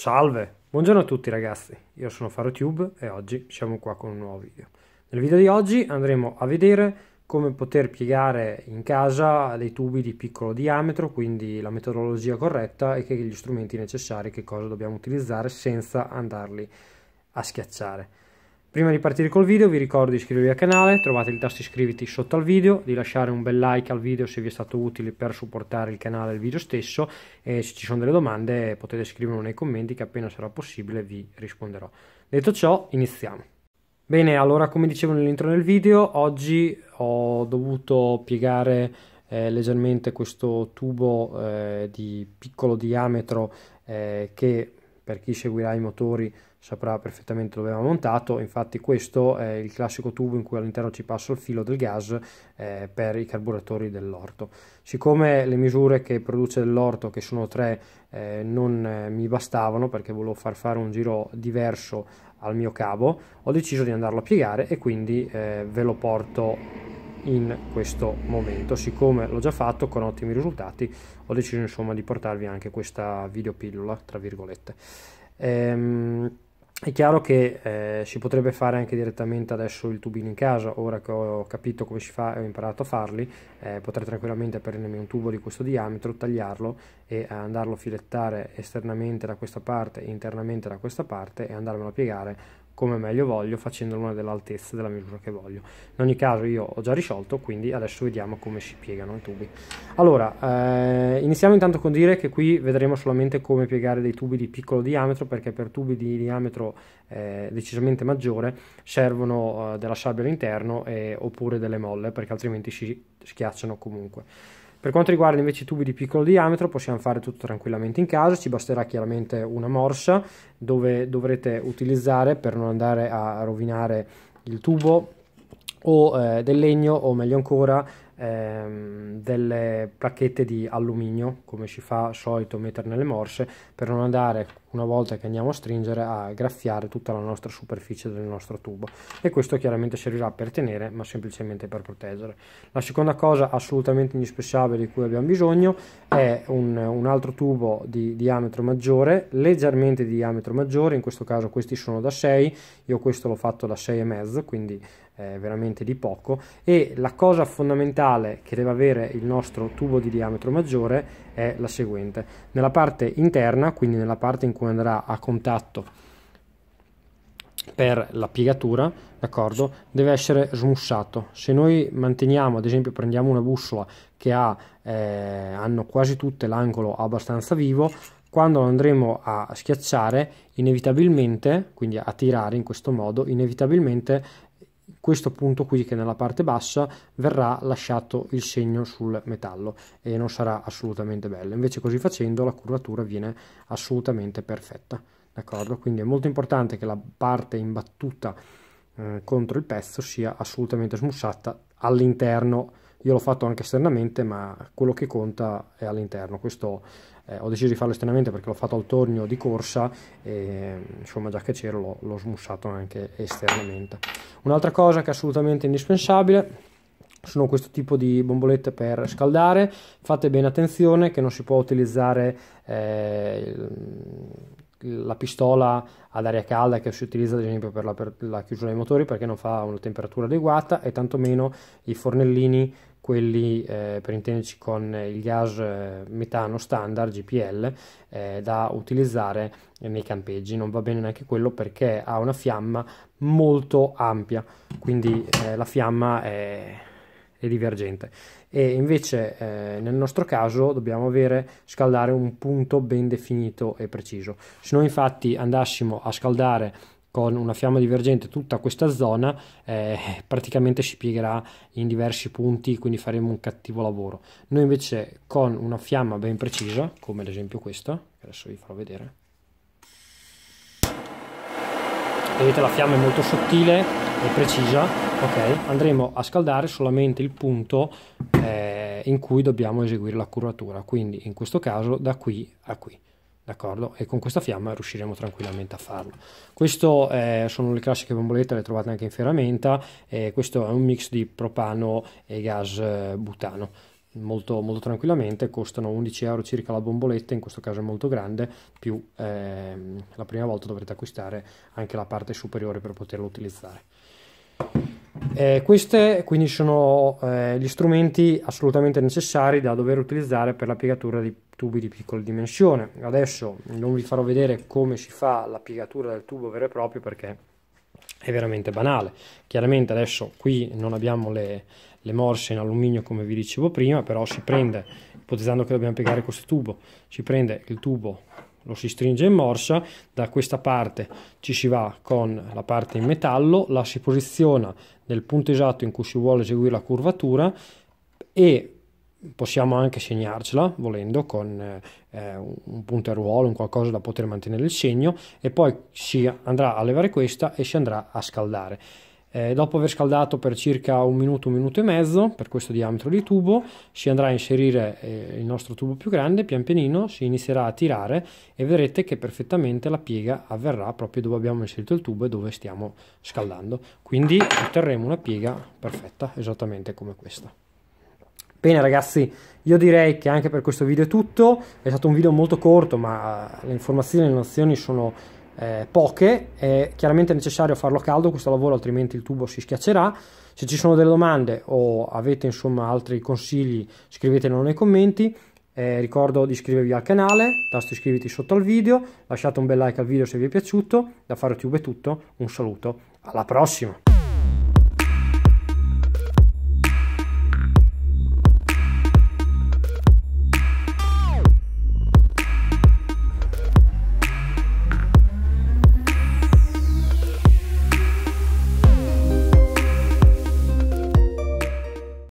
Salve! Buongiorno a tutti ragazzi, io sono FaroTube e oggi siamo qua con un nuovo video. Nel video di oggi andremo a vedere come poter piegare in casa dei tubi di piccolo diametro, quindi la metodologia corretta e che gli strumenti necessari, che cosa dobbiamo utilizzare senza andarli a schiacciare. Prima di partire col video vi ricordo di iscrivervi al canale, trovate il tasto iscriviti sotto al video, di lasciare un bel like al video se vi è stato utile per supportare il canale e il video stesso e se ci sono delle domande potete scriverlo nei commenti che appena sarà possibile vi risponderò. Detto ciò, iniziamo. Bene, allora come dicevo nell'intro del video, oggi ho dovuto piegare eh, leggermente questo tubo eh, di piccolo diametro eh, che per chi seguirà i motori saprà perfettamente dove va montato, infatti questo è il classico tubo in cui all'interno ci passa il filo del gas eh, per i carburatori dell'orto. Siccome le misure che produce dell'orto, che sono tre, eh, non eh, mi bastavano perché volevo far fare un giro diverso al mio cavo, ho deciso di andarlo a piegare e quindi eh, ve lo porto in questo momento. Siccome l'ho già fatto con ottimi risultati, ho deciso insomma di portarvi anche questa videopillola, tra virgolette. Ehm è chiaro che eh, si potrebbe fare anche direttamente adesso il tubino in casa, ora che ho capito come si fa e ho imparato a farli, eh, potrei tranquillamente prendermi un tubo di questo diametro, tagliarlo e eh, andarlo a filettare esternamente da questa parte, internamente da questa parte e andarmelo a piegare come meglio voglio facendolo una dell'altezza della misura che voglio in ogni caso io ho già risolto quindi adesso vediamo come si piegano i tubi allora eh, iniziamo intanto con dire che qui vedremo solamente come piegare dei tubi di piccolo diametro perché per tubi di diametro eh, decisamente maggiore servono eh, della sabbia all'interno oppure delle molle perché altrimenti si schiacciano comunque per quanto riguarda invece i tubi di piccolo diametro possiamo fare tutto tranquillamente in casa, ci basterà chiaramente una morsa dove dovrete utilizzare per non andare a rovinare il tubo o eh, del legno o meglio ancora ehm, delle placchette di alluminio come si fa solito mettere nelle morse per non andare una volta che andiamo a stringere a graffiare tutta la nostra superficie del nostro tubo e questo chiaramente servirà per tenere ma semplicemente per proteggere la seconda cosa assolutamente indispensabile di cui abbiamo bisogno è un, un altro tubo di diametro maggiore leggermente di diametro maggiore in questo caso questi sono da 6 io questo l'ho fatto da 6,5 quindi eh, veramente di poco e la cosa fondamentale che deve avere il nostro tubo di diametro maggiore è la seguente nella parte interna quindi nella parte in cui cui andrà a contatto per la piegatura, d'accordo, deve essere smussato. Se noi manteniamo, ad esempio, prendiamo una bussola che ha, eh, hanno quasi tutte l'angolo abbastanza vivo, quando lo andremo a schiacciare, inevitabilmente, quindi a tirare in questo modo, inevitabilmente questo punto qui che è nella parte bassa verrà lasciato il segno sul metallo e non sarà assolutamente bello invece così facendo la curvatura viene assolutamente perfetta d'accordo quindi è molto importante che la parte imbattuta eh, contro il pezzo sia assolutamente smussata all'interno io l'ho fatto anche esternamente, ma quello che conta è all'interno. Questo eh, ho deciso di farlo esternamente perché l'ho fatto al tornio di corsa e insomma, già che c'ero, l'ho, l'ho smussato anche esternamente. Un'altra cosa che è assolutamente indispensabile sono questo tipo di bombolette per scaldare. Fate bene attenzione che non si può utilizzare eh, la pistola ad aria calda che si utilizza ad esempio per la, per la chiusura dei motori perché non fa una temperatura adeguata e tantomeno i fornellini quelli eh, per intenderci con il gas eh, metano standard GPL eh, da utilizzare nei campeggi non va bene neanche quello perché ha una fiamma molto ampia quindi eh, la fiamma è, è, divergente e invece eh, nel nostro caso dobbiamo avere scaldare un punto ben definito e preciso se noi infatti andassimo a scaldare con una fiamma divergente tutta questa zona eh, praticamente si piegherà in diversi punti quindi faremo un cattivo lavoro noi invece con una fiamma ben precisa come ad esempio questa adesso vi farò vedere vedete la fiamma è molto sottile e precisa ok andremo a scaldare solamente il punto eh, in cui dobbiamo eseguire la curatura quindi in questo caso da qui a qui d'accordo? E con questa fiamma riusciremo tranquillamente a farlo. Queste eh, sono le classiche bombolette, le trovate anche in ferramenta, eh, questo è un mix di propano e gas eh, butano. Molto, molto tranquillamente costano 11 euro circa la bomboletta in questo caso è molto grande più eh, la prima volta dovrete acquistare anche la parte superiore per poterla utilizzare eh, queste quindi sono eh, gli strumenti assolutamente necessari da dover utilizzare per la piegatura di tubi di piccola dimensione adesso non vi farò vedere come si fa la piegatura del tubo vero e proprio perché è veramente banale chiaramente adesso qui non abbiamo le, le morse in alluminio come vi dicevo prima però si prende ipotizzando che dobbiamo piegare questo tubo si prende il tubo lo si stringe in morsa, da questa parte ci si va con la parte in metallo, la si posiziona nel punto esatto in cui si vuole eseguire la curvatura e possiamo anche segnarcela volendo con eh, eh un punteruolo, un qualcosa da poter mantenere il segno e poi si andrà a levare questa e si andrà a scaldare. Eh, dopo aver scaldato per circa un minuto, un minuto e mezzo per questo diametro di tubo si andrà a inserire eh, il nostro tubo più grande, pian pianino si inizierà a tirare e vedrete che perfettamente la piega avverrà proprio dove abbiamo inserito il tubo e dove stiamo scaldando. Quindi otterremo una piega perfetta, esattamente come questa. Bene ragazzi, io direi che anche per questo video è tutto, è stato un video molto corto ma eh, le informazioni e le nozioni sono eh, poche, è chiaramente necessario farlo caldo questo lavoro altrimenti il tubo si schiaccerà, se ci sono delle domande o avete insomma altri consigli scrivetelo nei commenti, eh, ricordo di iscrivervi al canale, tasto iscriviti sotto al video, lasciate un bel like al video se vi è piaciuto, da fare YouTube è tutto, un saluto, alla prossima!